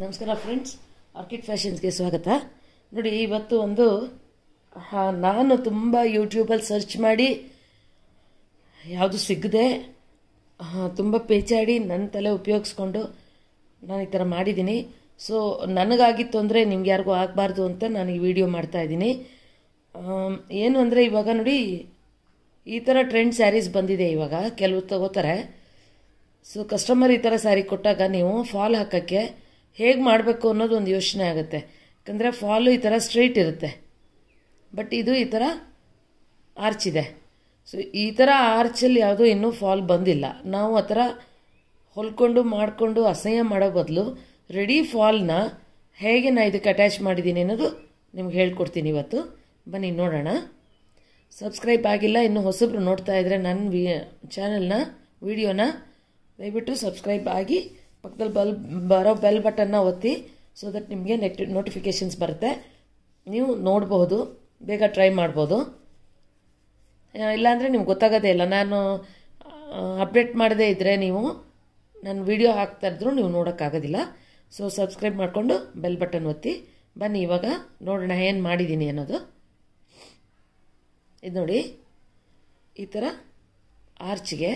ನಮಸ್ಕಾರ friends orchid ಫ್ಯಾಷನ್ಸ್ಗೆ ಸ್ವಾಗತ ನೋಡಿ ಇವತ್ತು ಒಂದು ನಾನು ತುಂಬ ಯೂಟ್ಯೂಬಲ್ಲಿ ಸರ್ಚ್ ಮಾಡಿ ಯಾವುದು ಸಿಗದೆ ತುಂಬ ಪೇಚಾಡಿ ನನ್ನ ತಲೆ ಉಪಯೋಗಿಸ್ಕೊಂಡು ನಾನು ಈ ಥರ ಮಾಡಿದ್ದೀನಿ ಸೊ ನನಗಾಗಿತ್ತು ಅಂದರೆ ನಿಮ್ಗೆ ಯಾರಿಗೂ ಆಗಬಾರ್ದು ಅಂತ ನಾನು ಈ ವಿಡಿಯೋ ಇದ್ದೀನಿ ಏನು ಅಂದರೆ ಇವಾಗ ನೋಡಿ ಈ ಥರ ಟ್ರೆಂಡ್ ಸ್ಯಾರೀಸ್ ಬಂದಿದೆ ಇವಾಗ ಕೆಲವು ತಗೋತಾರೆ ಸೊ ಕಸ್ಟಮರ್ ಈ ಥರ ಸ್ಯಾರಿ ಕೊಟ್ಟಾಗ ನೀವು ಫಾಲ್ ಹಾಕೋಕ್ಕೆ ಹೇಗೆ ಮಾಡಬೇಕು ಅನ್ನೋದು ಒಂದು ಯೋಚನೆ ಆಗುತ್ತೆ ಯಾಕಂದರೆ ಫಾಲು ಈ ಥರ ಸ್ಟ್ರೈಟ್ ಇರುತ್ತೆ ಬಟ್ ಇದು ಈ ಥರ ಇದೆ ಸೊ ಈ ಥರ ಆರ್ಚಲ್ಲಿ ಯಾವುದೂ ಇನ್ನೂ ಫಾಲ್ ಬಂದಿಲ್ಲ ನಾವು ಆ ಥರ ಹೊಲ್ಕೊಂಡು ಮಾಡಿಕೊಂಡು ಅಸಹ್ಯ ಮಾಡೋ ಬದಲು ರೆಡಿ ಫಾಲ್ನ ಹೇಗೆ ನಾನು ಇದಕ್ಕೆ ಅಟ್ಯಾಚ್ ಮಾಡಿದ್ದೀನಿ ಅನ್ನೋದು ನಿಮ್ಗೆ ಹೇಳ್ಕೊಡ್ತೀನಿ ಇವತ್ತು ಬನ್ನಿ ನೋಡೋಣ ಸಬ್ಸ್ಕ್ರೈಬ್ ಆಗಿಲ್ಲ ಇನ್ನು ಹೊಸಬ್ರು ನೋಡ್ತಾ ಇದ್ದರೆ ನನ್ನ ವಿ ಚಾನೆಲ್ನ ವೀಡಿಯೋನ ದಯವಿಟ್ಟು ಸಬ್ಸ್ಕ್ರೈಬ್ ಆಗಿ ಪಕ್ಕದಲ್ಲಿ ಬಲ್ ಬರೋ ಬೆಲ್ ಬಟನ್ನ ಒತ್ತಿ ಸೊ ದಟ್ ನಿಮಗೆ ನೆಟ್ ನೋಟಿಫಿಕೇಷನ್ಸ್ ಬರುತ್ತೆ ನೀವು ನೋಡ್ಬೋದು ಬೇಗ ಟ್ರೈ ಮಾಡ್ಬೋದು ಇಲ್ಲಾಂದರೆ ನಿಮ್ಗೆ ಗೊತ್ತಾಗೋದೇ ಇಲ್ಲ ನಾನು ಅಪ್ಡೇಟ್ ಮಾಡದೇ ಇದ್ದರೆ ನೀವು ನಾನು ವೀಡಿಯೋ ಹಾಕ್ತಾ ನೀವು ನೋಡೋಕ್ಕಾಗೋದಿಲ್ಲ ಸೊ ಸಬ್ಸ್ಕ್ರೈಬ್ ಮಾಡಿಕೊಂಡು ಬೆಲ್ ಬಟನ್ ಒತ್ತಿ ಬನ್ನಿ ಇವಾಗ ನೋಡೋಣ ಏನು ಮಾಡಿದ್ದೀನಿ ಅನ್ನೋದು ಇದು ನೋಡಿ ಈ ಥರ ಆರ್ಚಿಗೆ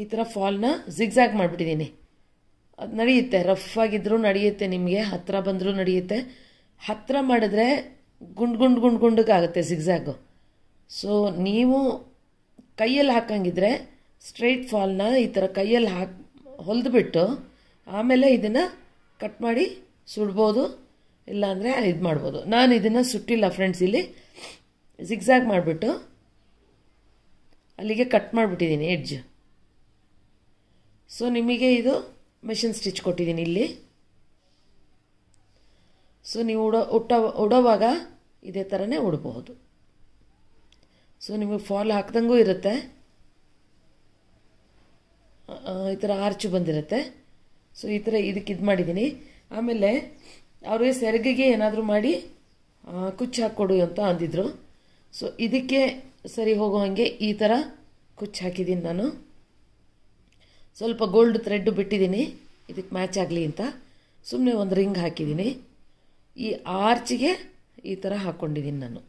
ಈ ಥರ ಫಾಲ್ನ ಝಿಗ್ಝ್ಯಾಗ್ ಮಾಡಿಬಿಟ್ಟಿದ್ದೀನಿ ಅದು ನಡೆಯುತ್ತೆ ರಫ್ ಆಗಿದ್ರೂ ನಡೆಯುತ್ತೆ ನಿಮಗೆ ಹತ್ತಿರ ಬಂದರೂ ನಡೆಯುತ್ತೆ ಹತ್ತಿರ ಮಾಡಿದ್ರೆ ಗುಂಡು ಗುಂಡು ಗುಂಡು ಆಗುತ್ತೆ ಝಿಗ್ಝ್ಯಾಗು ಸೊ ನೀವು ಕೈಯಲ್ಲಿ ಹಾಕಂಗಿದ್ರೆ ಸ್ಟ್ರೈಟ್ ಫಾಲ್ನ ಈ ಥರ ಕೈಯಲ್ಲಿ ಹಾಕಿ ಹೊಲಿದ್ಬಿಟ್ಟು ಆಮೇಲೆ ಇದನ್ನು ಕಟ್ ಮಾಡಿ ಸುಡ್ಬೋದು ಇಲ್ಲಾಂದರೆ ಇದು ಮಾಡ್ಬೋದು ನಾನು ಇದನ್ನು ಸುಟ್ಟಿಲ್ಲ ಫ್ರೆಂಡ್ಸ್ ಇಲ್ಲಿ ಝಿಗ್ಝ್ಯಾಗ್ ಮಾಡಿಬಿಟ್ಟು ಅಲ್ಲಿಗೆ ಕಟ್ ಮಾಡಿಬಿಟ್ಟಿದ್ದೀನಿ ಎಡ್ಜ್ ಸೊ ನಿಮಗೆ ಇದು ಮೆಷಿನ್ ಸ್ಟಿಚ್ ಕೊಟ್ಟಿದ್ದೀನಿ ಇಲ್ಲಿ ಸೊ ನೀವು ಉಡೋ ಉಟ್ಟ ಉಡೋವಾಗ ಇದೇ ಥರನೇ ಉಡಬಹುದು ಸೊ ನಿಮಗೆ ಫಾಲ್ ಹಾಕ್ದಂಗೂ ಇರುತ್ತೆ ಈ ಥರ ಆರ್ಚು ಬಂದಿರುತ್ತೆ ಸೊ ಈ ಥರ ಇದಕ್ಕೆ ಇದು ಮಾಡಿದ್ದೀನಿ ಆಮೇಲೆ ಅವ್ರಿಗೆ ಸೆರಗಿಗೆ ಏನಾದರೂ ಮಾಡಿ ಕುಚ್ಚು ಹಾಕ್ಕೊಡು ಅಂತ ಅಂದಿದ್ರು ಸೊ ಇದಕ್ಕೆ ಸರಿ ಹೋಗೋ ಹಾಗೆ ಈ ಥರ ಕುಚ್ಚು ಹಾಕಿದ್ದೀನಿ ನಾನು ಸ್ವಲ್ಪ ಗೋಲ್ಡ್ ಥ್ರೆಡ್ ಬಿಟ್ಟಿದ್ದೀನಿ ಇದಕ್ಕೆ ಮ್ಯಾಚ್ ಆಗಲಿ ಅಂತ ಸುಮ್ಮನೆ ಒಂದು ರಿಂಗ್ ಹಾಕಿದ್ದೀನಿ ಈ ಆರ್ಚಿಗೆ ಈ ಥರ ಹಾಕ್ಕೊಂಡಿದ್ದೀನಿ ನಾನು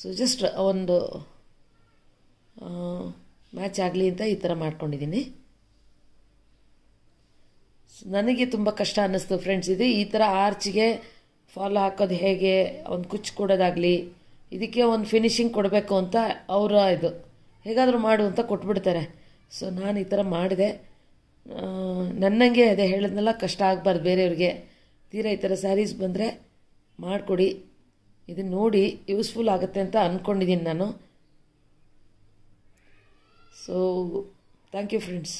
ಸೊ ಜಸ್ಟ್ ಒಂದು ಮ್ಯಾಚ್ ಆಗಲಿ ಅಂತ ಈ ಥರ ಮಾಡ್ಕೊಂಡಿದ್ದೀನಿ ನನಗೆ ತುಂಬ ಕಷ್ಟ ಅನ್ನಿಸ್ತು ಫ್ರೆಂಡ್ಸ್ ಇದು ಈ ಥರ ಆರ್ಚಿಗೆ ಫಾಲೋ ಹಾಕೋದು ಹೇಗೆ ಒಂದು ಕುಚ್ಚು ಕೊಡೋದಾಗಲಿ ಇದಕ್ಕೆ ಒಂದು ಫಿನಿಶಿಂಗ್ ಕೊಡಬೇಕು ಅಂತ ಅವರ ಇದು ಹೇಗಾದರೂ ಮಾಡು ಅಂತ ಕೊಟ್ಬಿಡ್ತಾರೆ ಸೊ ನಾನು ಈ ಥರ ಮಾಡಿದೆ ನನ್ನಂಗೆ ಅದೇ ಹೇಳಿದ್ನಲ್ಲ ಕಷ್ಟ ಆಗಬಾರ್ದು ಬೇರೆಯವ್ರಿಗೆ ತೀರಾ ಈ ಥರ ಸ್ಯಾರೀಸ್ ಬಂದರೆ ಮಾಡಿಕೊಡಿ ಇದನ್ನು ನೋಡಿ ಯೂಸ್ಫುಲ್ ಆಗುತ್ತೆ ಅಂತ ಅಂದ್ಕೊಂಡಿದ್ದೀನಿ ನಾನು ಸೊ ಥ್ಯಾಂಕ್ ಯು ಫ್ರೆಂಡ್ಸ್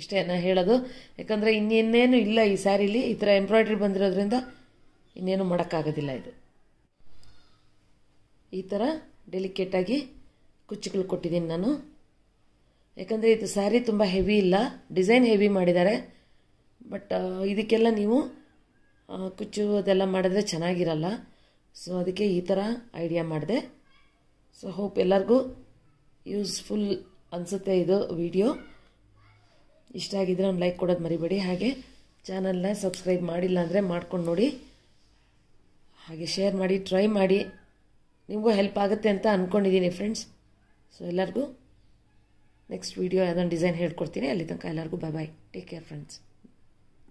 ಇಷ್ಟೇ ನಾನು ಹೇಳೋದು ಯಾಕಂದರೆ ಇನ್ನೇನೇನು ಇಲ್ಲ ಈ ಸ್ಯಾರೀಲಿ ಈ ಥರ ಎಂಬ್ರಾಯ್ಡ್ರಿ ಬಂದಿರೋದ್ರಿಂದ ಇನ್ನೇನು ಮಾಡೋಕ್ಕಾಗೋದಿಲ್ಲ ಇದು ಈ ಥರ ಡೆಲಿಕೇಟಾಗಿ ಕುಚ್ಚುಗಳು ಕೊಟ್ಟಿದ್ದೀನಿ ನಾನು ಯಾಕಂದರೆ ಇದು ಸ್ಯಾರಿ ತುಂಬ ಹೆವಿ ಇಲ್ಲ ಡಿಸೈನ್ ಹೆವಿ ಮಾಡಿದ್ದಾರೆ ಬಟ್ ಇದಕ್ಕೆಲ್ಲ ನೀವು ಕುಚ್ಚು ಅದೆಲ್ಲ ಮಾಡಿದ್ರೆ ಚೆನ್ನಾಗಿರಲ್ಲ ಸೊ ಅದಕ್ಕೆ ಈ ಥರ ಐಡಿಯಾ ಮಾಡಿದೆ ಸೊ ಹೋಪ್ ಎಲ್ಲರಿಗೂ ಯೂಸ್ಫುಲ್ ಅನಿಸುತ್ತೆ ಇದು ವಿಡಿಯೋ ಇಷ್ಟ ಆಗಿದ್ರೆ ಒಂದು ಲೈಕ್ ಕೊಡೋದು ಮರಿಬೇಡಿ ಹಾಗೆ ಚಾನಲ್ನ ಸಬ್ಸ್ಕ್ರೈಬ್ ಮಾಡಿಲ್ಲ ಅಂದರೆ ಮಾಡ್ಕೊಂಡು ನೋಡಿ ಹಾಗೆ ಶೇರ್ ಮಾಡಿ ಟ್ರೈ ಮಾಡಿ ನಿಮಗೂ ಹೆಲ್ಪ್ ಆಗುತ್ತೆ ಅಂತ ಅಂದ್ಕೊಂಡಿದ್ದೀನಿ ಫ್ರೆಂಡ್ಸ್ ಸೊ ಎಲ್ಲರಿಗೂ ನೆಕ್ಸ್ಟ್ ವೀಡಿಯೋ ಯಾವುದೊಂದು ಡಿಸೈನ್ ಹೇಳ್ಕೊಡ್ತೀನಿ ಅಲ್ಲಿ ತನಕ ಎಲ್ಲರಿಗೂ bye bye take care friends